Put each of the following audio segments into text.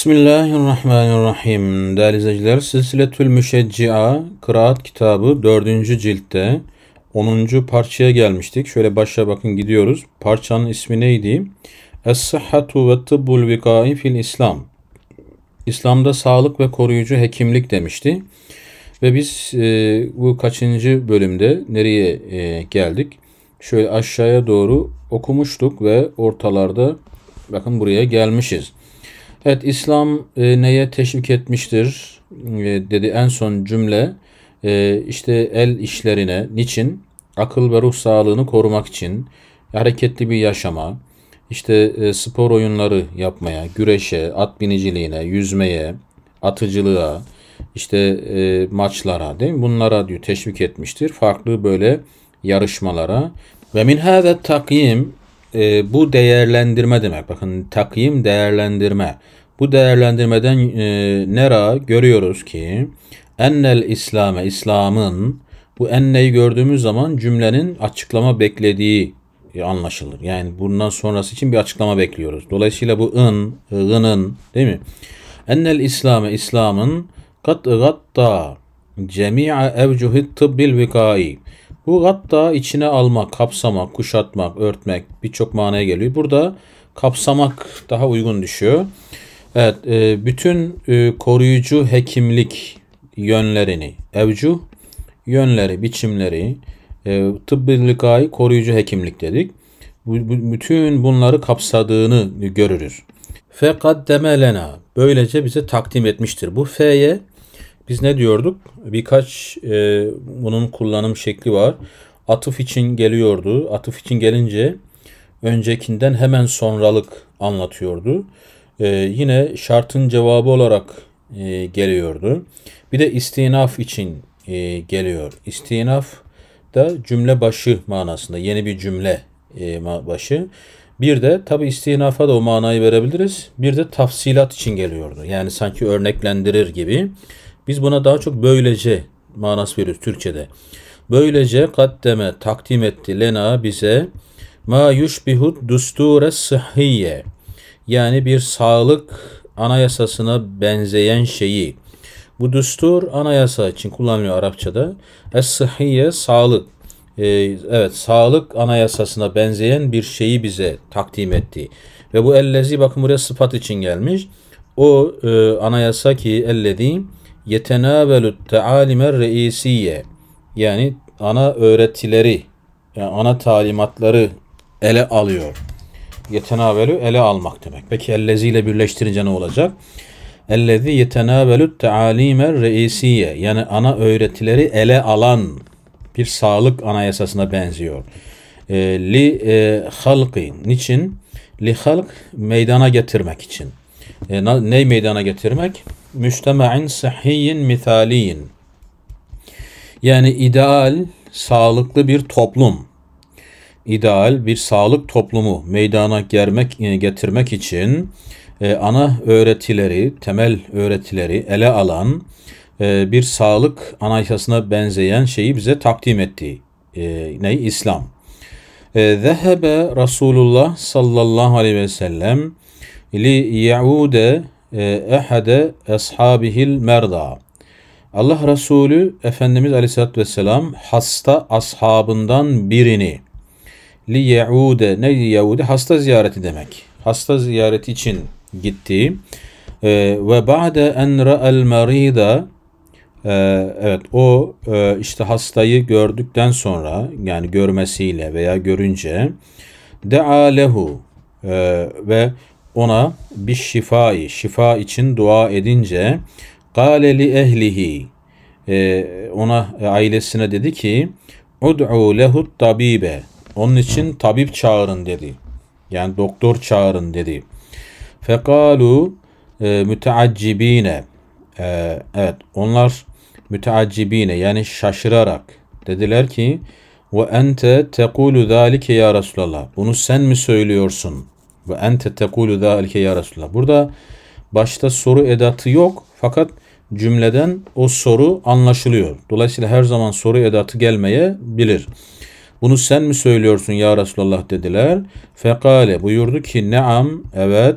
Bismillahirrahmanirrahim. Değerli izleyiciler, Silsiletül Müşeccia Kıraat kitabı 4. ciltte 10. parçaya gelmiştik. Şöyle başa bakın gidiyoruz. Parçanın ismi neydi? Es-sıhhatu ve tıbbul vikai fil İslam. İslam'da sağlık ve koruyucu hekimlik demişti. Ve biz e, bu kaçıncı bölümde nereye e, geldik? Şöyle aşağıya doğru okumuştuk ve ortalarda bakın buraya gelmişiz. Evet İslam e, neye teşvik etmiştir e, dedi en son cümle e, işte el işlerine niçin akıl ve ruh sağlığını korumak için hareketli bir yaşama işte e, spor oyunları yapmaya güreşe at biniciliğine yüzmeye atıcılığa işte e, maçlara değil mi bunlara diyor teşvik etmiştir farklı böyle yarışmalara ve min hâzet takvim e, bu değerlendirme demek. Bakın takvim değerlendirme. Bu değerlendirmeden e, nera görüyoruz ki ennel İslam'e İslam'ın bu enneyi gördüğümüz zaman cümlenin açıklama beklediği e, anlaşılır. Yani bundan sonrası için bir açıklama bekliyoruz. Dolayısıyla bu ın, ığının değil mi? Ennel İslam'e İslam'ın kat gatta cemi'a evcuhit tıbbil vikai bu hatta içine almak, kapsamak, kuşatmak, örtmek birçok manaya geliyor. Burada kapsamak daha uygun düşüyor. Evet, e, bütün e, koruyucu hekimlik yönlerini, evcuh yönleri, biçimleri, e, tıbbi likayı koruyucu hekimlik dedik. bütün bunları kapsadığını görürüz. Fakat demelena böylece bize takdim etmiştir. Bu F'ye biz ne diyorduk? Birkaç e, bunun kullanım şekli var. Atıf için geliyordu. Atıf için gelince öncekinden hemen sonralık anlatıyordu. E, yine şartın cevabı olarak e, geliyordu. Bir de istinaf için e, geliyor. İstinaf da cümle başı manasında. Yeni bir cümle e, başı. Bir de tabi istinafa da o manayı verebiliriz. Bir de tafsilat için geliyordu. Yani sanki örneklendirir gibi. Biz buna daha çok böylece manas veriyoruz Türkçe'de. Böylece kaddeme takdim etti lena bize ma yushbihut dusture sıhhiye yani bir sağlık anayasasına benzeyen şeyi. Bu düstur anayasa için kullanılıyor Arapçada. Es-sıhhiye sağlık. Ee, evet sağlık anayasasına benzeyen bir şeyi bize takdim etti. Ve bu ellezi bakın buraya sıfat için gelmiş. O e, anayasa ki ellezi yetenâbelü teâlimer reisiye yani ana öğretileri yani ana talimatları ele alıyor. Yetenâbelü ele almak demek. Peki ellezi ile birleştirince ne olacak? Ellezi yetenâbelü teâlimer reisiye yani ana öğretileri ele alan bir sağlık anayasasına benziyor. E, li e, halki niçin? Li halk meydana getirmek için. E, ney meydana getirmek? müştema'in sıhhiyin mitaliyin, Yani ideal, sağlıklı bir toplum. İdeal bir sağlık toplumu meydana germek, e, getirmek için e, ana öğretileri, temel öğretileri ele alan e, bir sağlık anayasasına benzeyen şeyi bize takdim etti. E, ne? İslam. E, zehebe Resulullah sallallahu aleyhi ve sellem li yaude e, ehade eshabihil merda. Allah Resulü Efendimiz Aleyhisselatü Vesselam hasta ashabından birini li yaude ne yaude hasta ziyareti demek. Hasta ziyareti için gitti. E, ve ba'de en ra'el merida e, evet o işte hastayı gördükten sonra yani görmesiyle veya görünce de'a lehu ve ona bir şifai, şifa için dua edince قَالَ ehlihi e, ona e, ailesine dedi ki ud'u lehu tabibe onun için tabip çağırın dedi. Yani doktor çağırın dedi. Fekalu e, e, evet onlar müteaccibine yani şaşırarak dediler ki ve ente tekulu zalike ya bunu sen mi söylüyorsun? Ve ente tekulu zâlike ya Resulallah. Burada başta soru edatı yok fakat cümleden o soru anlaşılıyor. Dolayısıyla her zaman soru edatı gelmeye bilir. Bunu sen mi söylüyorsun ya Resulallah dediler. Fekale buyurdu ki neam evet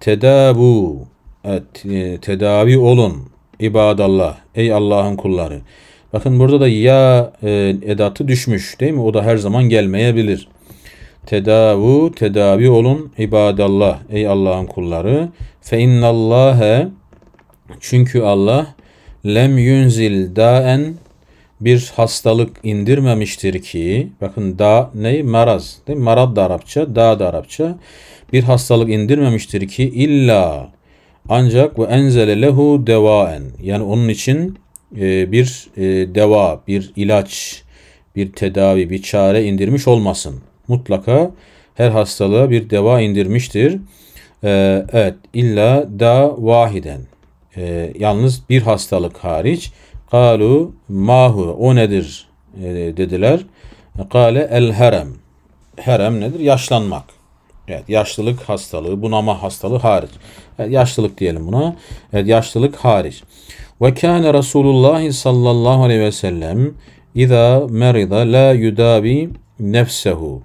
tedabu evet, e, tedavi olun ibadallah ey Allah'ın kulları. Bakın burada da ya e, edatı düşmüş değil mi? O da her zaman gelmeyebilir. Tedavu tedavi olun ibadallah ey Allah'ın kulları. Fe innallâhe çünkü Allah lem yunzil daen bir hastalık indirmemiştir ki bakın da ney? maraz değil mi? marad da Arapça da da Arapça bir hastalık indirmemiştir ki illa ancak ve enzele lehu devaen yani onun için e, bir e, deva bir ilaç bir tedavi bir çare indirmiş olmasın mutlaka her hastalığa bir deva indirmiştir. Ee, evet illa da vahiden e, yalnız bir hastalık hariç kalu mahu o nedir e, dediler. Kale el herem. Herem nedir? Yaşlanmak. Evet, yaşlılık hastalığı, bunama hastalığı hariç. Evet, yaşlılık diyelim buna. Evet, yaşlılık hariç. Ve kâne Resulullah sallallahu aleyhi ve sellem İza merida la yudabi nefsehu.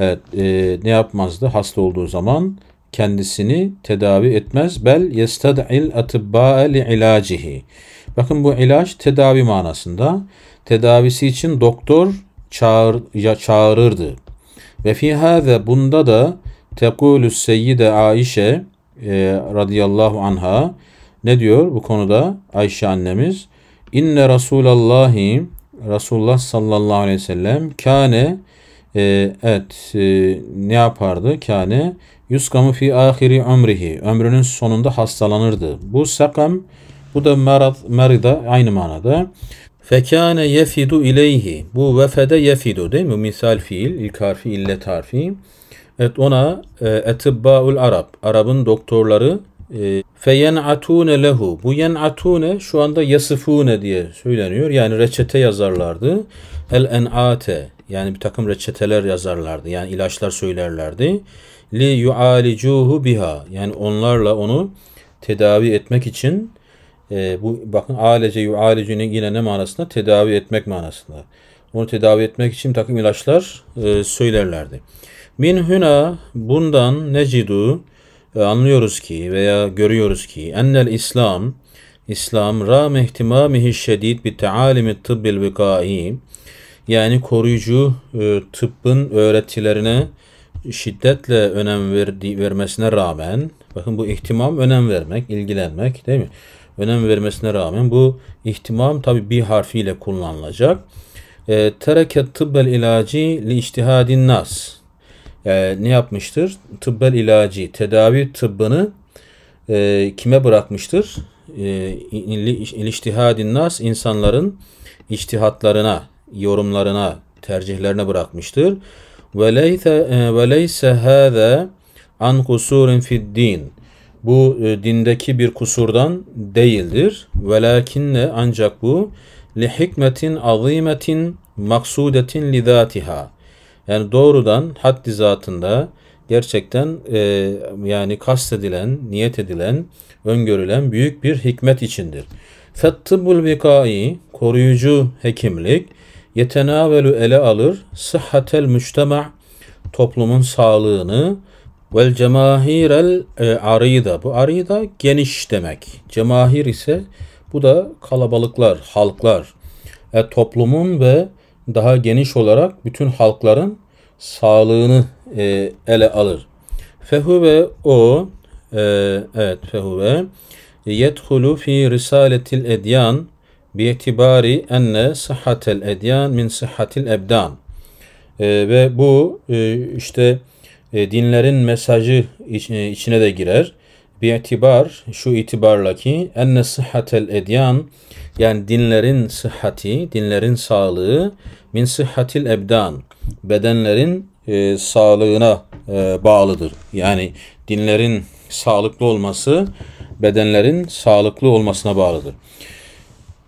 Evet, e, ne yapmazdı hasta olduğu zaman? Kendisini tedavi etmez. Bel yestad'il atibba'e li ilacihi. Bakın bu ilaç tedavi manasında. Tedavisi için doktor çağır, ya çağırırdı. Ve fiha ve bunda da tekulü seyyide Aişe e, radıyallahu anha ne diyor bu konuda Ayşe annemiz? İnne Rasulallahi Resulullah sallallahu aleyhi ve sellem kâne ee, evet e, ne yapardı? Kâne yuskamu fi ahiri ömrihi. Ömrünün sonunda hastalanırdı. Bu sakam bu da merad, merida aynı manada. Fekâne yefidu ileyhi. Bu vefede yefidu değil mi? Misal fiil, ilk harfi illet harfi. Evet ona e, etibbaul Arab. Arap'ın doktorları e, feyen'atune lehu. Bu yen'atune şu anda yasıfune diye söyleniyor. Yani reçete yazarlardı. El en'ate yani bir takım reçeteler yazarlardı. Yani ilaçlar söylerlerdi. Li yualicuhu biha. Yani onlarla onu tedavi etmek için e, bu bakın alece yualicini yine ne manasında? Tedavi etmek manasında. Onu tedavi etmek için takım ilaçlar e, söylerlerdi. Min huna bundan necidu e, anlıyoruz ki veya görüyoruz ki ennel İslam İslam ra mehtimamihi şedid bi taalimi tıbbil vikai yani koruyucu e, tıbbın öğretilerine şiddetle önem verdi, vermesine rağmen bakın bu ihtimam önem vermek, ilgilenmek değil mi? Önem vermesine rağmen bu ihtimam tabi bir harfiyle kullanılacak. E, tereket tıbbel ilacı li iştihadin nas. E, ne yapmıştır? Tıbbel ilacı, tedavi tıbbını e, kime bırakmıştır? E, li, il, nas insanların iştihatlarına yorumlarına, tercihlerine bırakmıştır. Ve leyse e, hâze an kusurin fid din. Bu e, dindeki bir kusurdan değildir. Velakinne ancak bu li hikmetin azimetin maksudetin li Yani doğrudan haddi zatında gerçekten e, yani kastedilen, niyet edilen, öngörülen büyük bir hikmet içindir. Fettibul vikai, koruyucu hekimlik, yetenavelu ele alır sıhhatel müçtema toplumun sağlığını vel cemahirel e, arida bu arida geniş demek. Cemahir ise bu da kalabalıklar, halklar. E, toplumun ve daha geniş olarak bütün halkların sağlığını e, ele alır. Fehu ve o e, evet fehu ve yethulu fi risaletil edyan bi'tibari enne sıhhatel edyan min sıhhatil ebdan. E, ve bu e, işte e, dinlerin mesajı iç, e, içine de girer. Bi'tibar şu itibarla ki enne sıhhatel edyan yani dinlerin sıhhati, dinlerin sağlığı min sıhhatil ebdan bedenlerin e, sağlığına e, bağlıdır. Yani dinlerin sağlıklı olması bedenlerin sağlıklı olmasına bağlıdır.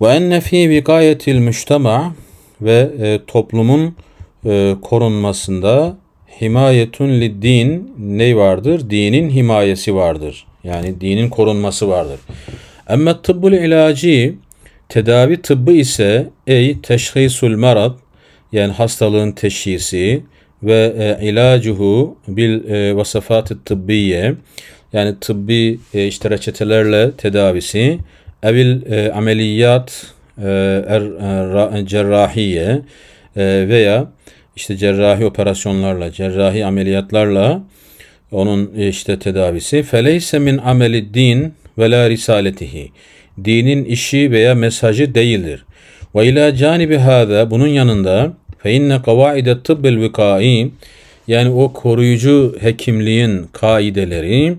Ve enne fi vikayetil müştema ve e, toplumun e, korunmasında himayetun liddin ne vardır? Dinin himayesi vardır. Yani dinin korunması vardır. Emme tıbbul ilacı, tedavi tıbbı ise ey teşhisul marad yani hastalığın teşhisi ve e, ilacuhu bil e, vasafat tıbbiye yani tıbbi e, işte reçetelerle tedavisi evil e, ameliyat e, er, er, cerrahiye e, veya işte cerrahi operasyonlarla, cerrahi ameliyatlarla onun e, işte tedavisi feleyse min ameli din ve la risaletihi dinin işi veya mesajı değildir. Ve ila canibi hada bunun yanında fe inne kavaide tıbbil vikai yani o koruyucu hekimliğin kaideleri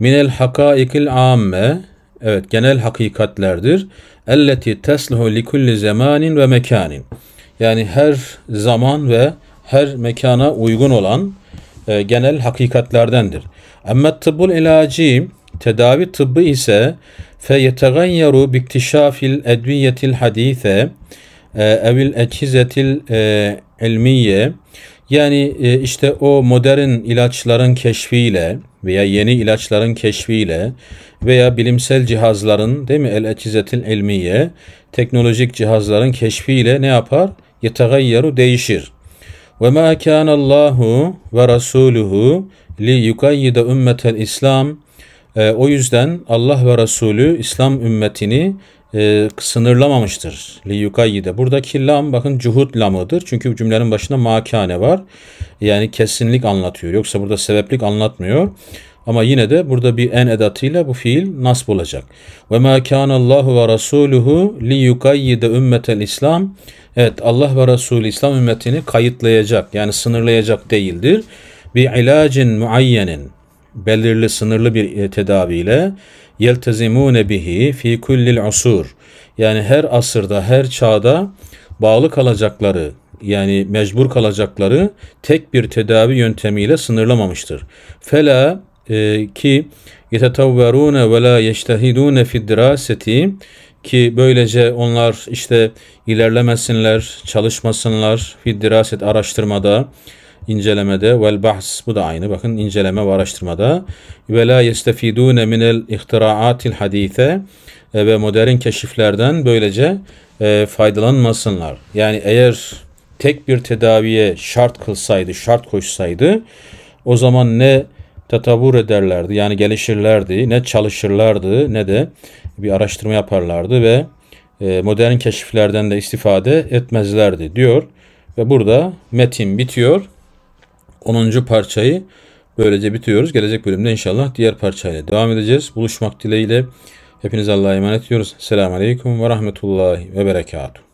minel hakaikil amme Evet genel hakikatlerdir. Elleti tesluhu li kulli zamanin ve mekanin. Yani her zaman ve her mekana uygun olan e, genel hakikatlerdendir. Amma tıbbul ilaci tedavi tıbbı ise fe yetegayyaru biktişafil edviyetil hadise e, evil eçizetil e, ilmiye yani e, işte o modern ilaçların keşfiyle veya yeni ilaçların keşfiyle veya bilimsel cihazların değil mi el ekizetil ilmiye teknolojik cihazların keşfiyle ne yapar? Yetagayyaru değişir. Ve ma kana Allahu ve rasuluhu li yukayyide ümmetel İslam e, o yüzden Allah ve Resulü İslam ümmetini e, sınırlamamıştır. Li yukayyide. Buradaki lam bakın cuhut lamıdır. Çünkü cümlenin başında makane var. Yani kesinlik anlatıyor. Yoksa burada sebeplik anlatmıyor. Ama yine de burada bir en edatıyla bu fiil nasıl olacak. Ve ma kana Allahu ve rasuluhu li yukayyide ümmetel İslam. Evet Allah ve Resulü İslam ümmetini kayıtlayacak yani sınırlayacak değildir. Bir ilacın muayyenin belirli sınırlı bir e, tedaviyle yeltezimune bihi fi kullil usur yani her asırda her çağda bağlı kalacakları yani mecbur kalacakları tek bir tedavi yöntemiyle sınırlamamıştır. Fela e, ki yetetavverune ve la yeştehidune fiddiraseti ki böylece onlar işte ilerlemesinler, çalışmasınlar fiddiraset araştırmada incelemede vel bahs bu da aynı bakın inceleme ve araştırmada ve la yestefidune minel ihtiraatil hadise e, ve modern keşiflerden böylece e, faydalanmasınlar. Yani eğer tek bir tedaviye şart kılsaydı, şart koşsaydı o zaman ne tatavur ederlerdi yani gelişirlerdi ne çalışırlardı ne de bir araştırma yaparlardı ve e, modern keşiflerden de istifade etmezlerdi diyor. Ve burada metin bitiyor. 10. parçayı böylece bitiyoruz. Gelecek bölümde inşallah diğer parçayla devam edeceğiz. Buluşmak dileğiyle hepinize Allah'a emanet ediyoruz. Selamun Aleyküm ve Rahmetullahi ve Berekatuhu.